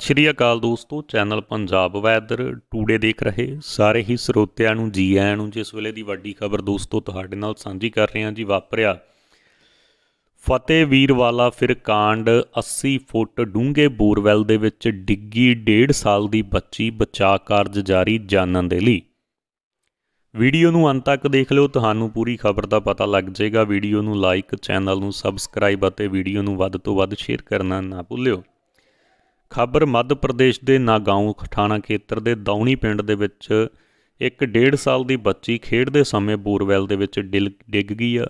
ਸ਼੍ਰੀ ਅਕਾਲ ਦੋਸਤੋ channel Punjab weather today ਦੇਖ ਰਹੇ ਸਾਰੇ ਹੀ ਸਰੋਤਿਆਂ ਨੂੰ ਜੀ ਆਇਆਂ ਨੂੰ ਜਿਸ ਵੇਲੇ ਦੀ ਵੱਡੀ ਖਬਰ ਦੋਸਤੋ ਤੁਹਾਡੇ ਨਾਲ ਸਾਂਝੀ ਕਰ ਰਹੇ ਹਾਂ ਜੀ ਵਾਪਰਿਆ ਫਤਿਹ ਵੀਰਵਾਲਾ ਫਿਰ ਕਾਂਡ 80 ਫੁੱਟ ਡੂੰਘੇ ਬੋਰਵੈਲ ਦੇ ਵਿੱਚ ਡਿੱਗੀ 1.5 ਸਾਲ ਦੀ ਬੱਚੀ ਬਚਾਅ ਕਾਰਜ ਜਾਰੀ ਜਾਣਨ ਦੇ ਲਈ ਵੀਡੀਓ ਨੂੰ ਅੰਤ ਤੱਕ ਦੇਖ ਲਿਓ ਤੁਹਾਨੂੰ ਪੂਰੀ ਖਬਰ ਦਾ ਪਤਾ ਲੱਗ ਜਾਏਗਾ ਵੀਡੀਓ ਨੂੰ ਲਾਈਕ ਚੈਨਲ ਨੂੰ ਸਬਸਕ੍ਰਾਈਬ ਅਤੇ ਵੀਡੀਓ ਨੂੰ ਵੱਧ ਤੋਂ ਵੱਧ ਸ਼ੇਅਰ ਕਰਨਾ ਨਾ ਭੁੱਲਿਓ ਖਬਰ ਮੱਧ ਪ੍ਰਦੇਸ਼ ਦੇ ਨਾਗਾਉਂ ਖਠਾਣਾ ਖੇਤਰ ਦੇ ਦੌਣੀ ਪਿੰਡ ਦੇ ਵਿੱਚ ਇੱਕ 1.5 ਸਾਲ ਦੀ ਬੱਚੀ ਖੇਡਦੇ ਸਮੇਂ ਬੋਰਵੈਲ ਦੇ ਵਿੱਚ ਡਿੱਗ ਗਈ ਆ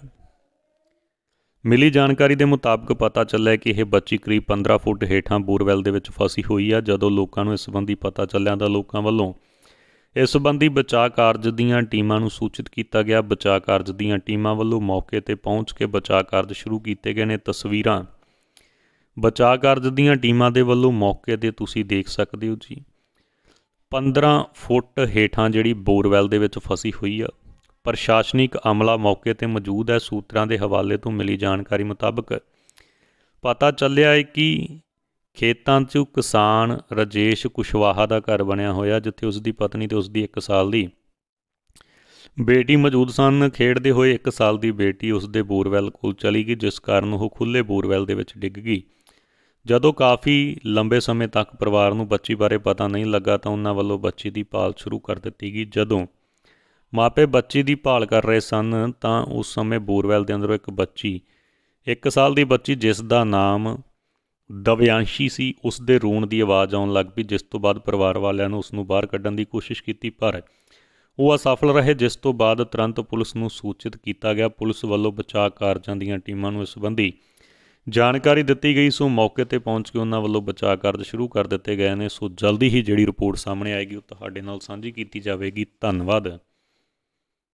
ਮਿਲੀ ਜਾਣਕਾਰੀ ਦੇ ਮੁਤਾਬਕ ਪਤਾ ਚੱਲਿਆ ਕਿ ਇਹ ਬੱਚੀ ਕਰੀਬ 15 ਫੁੱਟ ਹੇਠਾਂ ਬੋਰਵੈਲ ਦੇ ਵਿੱਚ ਫਸੀ ਹੋਈ ਆ ਜਦੋਂ ਲੋਕਾਂ ਨੂੰ ਇਸ ਸੰਬੰਧੀ ਪਤਾ ਚੱਲਿਆ ਤਾਂ ਲੋਕਾਂ ਵੱਲੋਂ ਇਸ ਸੰਬੰਧੀ ਬਚਾਅ ਕਾਰਜ ਦੀਆਂ ਟੀਮਾਂ ਨੂੰ ਸੂਚਿਤ ਕੀਤਾ ਗਿਆ ਬਚਾਅ ਕਾਰਜ ਦੀਆਂ ਟੀਮਾਂ ਵੱਲੋਂ ਮੌਕੇ ਤੇ ਪਹੁੰਚ ਕੇ ਬਚਾਅ ਕਾਰਜ ਸ਼ੁਰੂ ਕੀਤੇ ਗਏ ਨੇ ਤਸਵੀਰਾਂ ਬਚਾਅ ਕਾਰਜ ਦੀਆਂ ਟੀਮਾਂ ਦੇ ਵੱਲੋਂ ਮੌਕੇ ਤੇ ਤੁਸੀਂ ਦੇਖ ਸਕਦੇ ਹੋ ਜੀ 15 ਫੁੱਟ ਹੇਠਾਂ ਜਿਹੜੀ ਬੋਰਵੈਲ ਦੇ ਵਿੱਚ ਫਸੀ ਹੋਈ ਆ ਪ੍ਰਸ਼ਾਸਨਿਕ ਅਮਲਾ ਮੌਕੇ ਤੇ ਮੌਜੂਦ ਹੈ ਸੂਤਰਾਂ ਦੇ ਹਵਾਲੇ ਤੋਂ ਮਿਲੀ ਜਾਣਕਾਰੀ ਮੁਤਾਬਕ ਪਤਾ ਚੱਲਿਆ ਹੈ ਕਿ ਖੇਤਾਂ 'ਚ ਕਿਸਾਨ ਰਜੇਸ਼ ਕੁਸ਼ਵਾਹਾ ਦਾ ਘਰ ਬਣਿਆ ਹੋਇਆ ਜਿੱਥੇ ਉਸ ਦੀ ਪਤਨੀ ਤੇ ਉਸ ਦੀ 1 ਸਾਲ ਦੀ ਬੇਟੀ ਮੌਜੂਦ ਸਨ ਖੇਡਦੇ ਹੋਏ 1 ਸਾਲ ਦੀ ਬੇਟੀ ਉਸ ਦੇ ਬੋਰਵੈਲ ਕੋਲ ਚਲੀ ਗਈ ਜਿਸ ਕਾਰਨ ਉਹ ਖੁੱਲੇ ਬੋਰਵੈਲ ਦੇ ਵਿੱਚ ਡਿੱਗ ਗਈ ਜਦੋਂ ਕਾਫੀ ਲੰਬੇ ਸਮੇਂ ਤੱਕ ਪਰਿਵਾਰ ਨੂੰ ਬੱਚੀ ਬਾਰੇ ਪਤਾ ਨਹੀਂ ਲੱਗਾ ਤਾਂ ਉਹਨਾਂ ਵੱਲੋਂ ਬੱਚੀ ਦੀ ਭਾਲ ਸ਼ੁਰੂ ਕਰ ਦਿੱਤੀ ਗਈ ਜਦੋਂ ਮਾਪੇ ਬੱਚੀ ਦੀ ਭਾਲ ਕਰ ਰਹੇ ਸਨ ਤਾਂ ਉਸ ਸਮੇਂ ਬੋਰਵੈਲ ਦੇ ਅੰਦਰੋਂ ਇੱਕ ਬੱਚੀ 1 ਸਾਲ ਦੀ ਬੱਚੀ ਜਿਸ ਦਾ ਨਾਮ ਦਵਯਾਂਸ਼ੀ ਸੀ ਉਸ ਦੇ ਰੋਣ ਦੀ ਆਵਾਜ਼ ਆਉਣ ਲੱਗ ਪਈ ਜਿਸ ਤੋਂ ਬਾਅਦ ਪਰਿਵਾਰ ਵਾਲਿਆਂ ਨੇ ਉਸ ਨੂੰ ਬਾਹਰ ਕੱਢਣ ਦੀ ਕੋਸ਼ਿਸ਼ ਕੀਤੀ ਪਰ ਉਹ ਅਸਫਲ ਰਹੇ ਜਿਸ ਤੋਂ ਬਾਅਦ ਤੁਰੰਤ ਪੁਲਿਸ ਨੂੰ ਸੂਚਿਤ ਕੀਤਾ ਗਿਆ ਪੁਲਿਸ ਵੱਲੋਂ ਬਚਾਅ ਕਾਰਜਾਂ ਦੀਆਂ ਟੀਮਾਂ ਨੂੰ ਇਸ ਸੰਬੰਧੀ ਜਾਣਕਾਰੀ ਦਿੱਤੀ ਗਈ ਸੋ ਮੌਕੇ ਤੇ ਪਹੁੰਚ ਕੇ ਉਹਨਾਂ ਵੱਲੋਂ ਬਚਾਅ ਕਾਰਜ ਸ਼ੁਰੂ ਕਰ ਦਿੱਤੇ ਗਏ ਨੇ ਸੋ ਜਲਦੀ ਹੀ ਜਿਹੜੀ ਰਿਪੋਰਟ ਸਾਹਮਣੇ ਆਏਗੀ ਉਹ ਤੁਹਾਡੇ ਨਾਲ ਸਾਂਝੀ ਕੀਤੀ ਜਾਵੇਗੀ ਧੰਨਵਾਦ